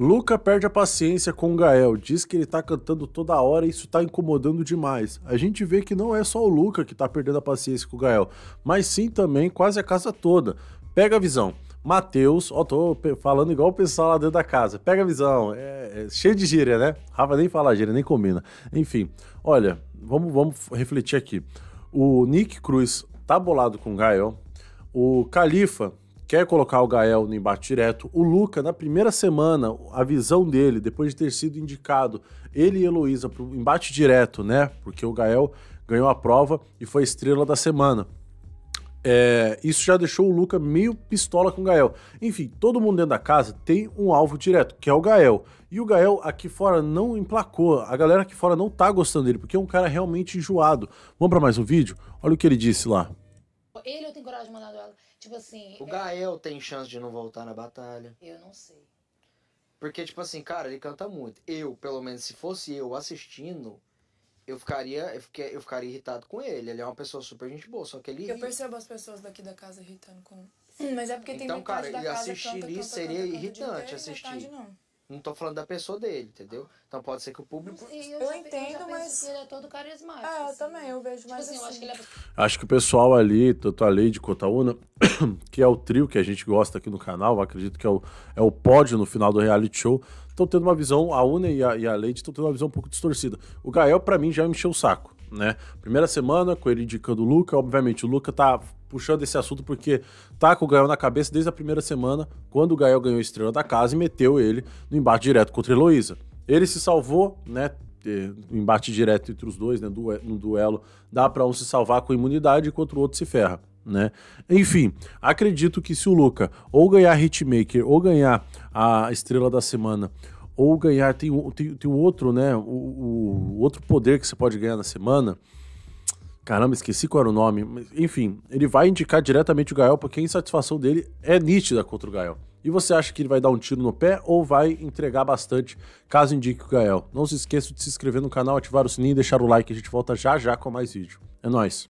Luca perde a paciência com o Gael, diz que ele tá cantando toda hora e isso tá incomodando demais. A gente vê que não é só o Luca que tá perdendo a paciência com o Gael, mas sim também quase a casa toda. Pega a visão. Matheus, ó, tô falando igual o pessoal lá dentro da casa. Pega a visão, é, é cheio de gíria, né? Rafa nem fala gíria, nem combina. Enfim, olha, vamos, vamos refletir aqui. O Nick Cruz tá bolado com o Gael. O Califa quer colocar o Gael no embate direto. O Luca, na primeira semana, a visão dele, depois de ter sido indicado, ele e Heloísa para o embate direto, né? Porque o Gael ganhou a prova e foi a estrela da semana. É, isso já deixou o Luca meio pistola com o Gael. Enfim, todo mundo dentro da casa tem um alvo direto, que é o Gael. E o Gael aqui fora não emplacou. A galera aqui fora não tá gostando dele, porque é um cara realmente enjoado. Vamos para mais um vídeo? Olha o que ele disse lá. Tipo assim. O é Gael é... tem chance de não voltar na batalha. Eu não sei. Porque, tipo assim, cara, ele canta muito. Eu, pelo menos, se fosse eu assistindo, eu ficaria, eu, fiquei, eu ficaria irritado com ele. Ele é uma pessoa super gente boa, só que ele. Eu ri. percebo as pessoas daqui da casa irritando com. Mas é porque tem então, cara, da casa assistir canta, canta, canta, seria irritante é assistir. Metade, não. Não tô falando da pessoa dele, entendeu? Então pode ser que o público. Eu, eu entendo, mas. ele é todo carismático. É, eu assim. também, né? eu vejo tipo mais. Tipo assim, assim. Eu acho, assim. que é... acho que o pessoal ali, tanto a Lady quanto a Una, que é o trio que a gente gosta aqui no canal, acredito que é o, é o pódio no final do reality show, estão tendo uma visão, a Una e a, e a Lady estão tendo uma visão um pouco distorcida. O Gael, para mim, já me encheu o saco né? Primeira semana com ele indicando o Luca, obviamente o Luca tá puxando esse assunto porque tá com o Gael na cabeça desde a primeira semana, quando o Gael ganhou a estrela da casa e meteu ele no embate direto contra a Heloísa. Ele se salvou, né? O é, embate direto entre os dois, né? No duelo, dá para um se salvar com imunidade enquanto o outro se ferra. Né? Enfim, acredito que se o Luca ou ganhar Hitmaker ou ganhar a estrela da semana ou ganhar. Tem, tem, tem outro, né? O, o, outro poder que você pode ganhar na semana. Caramba, esqueci qual era o nome. Enfim, ele vai indicar diretamente o Gael, porque a insatisfação dele é nítida contra o Gael. E você acha que ele vai dar um tiro no pé ou vai entregar bastante, caso indique o Gael? Não se esqueça de se inscrever no canal, ativar o sininho e deixar o like. A gente volta já já com mais vídeo. É nóis!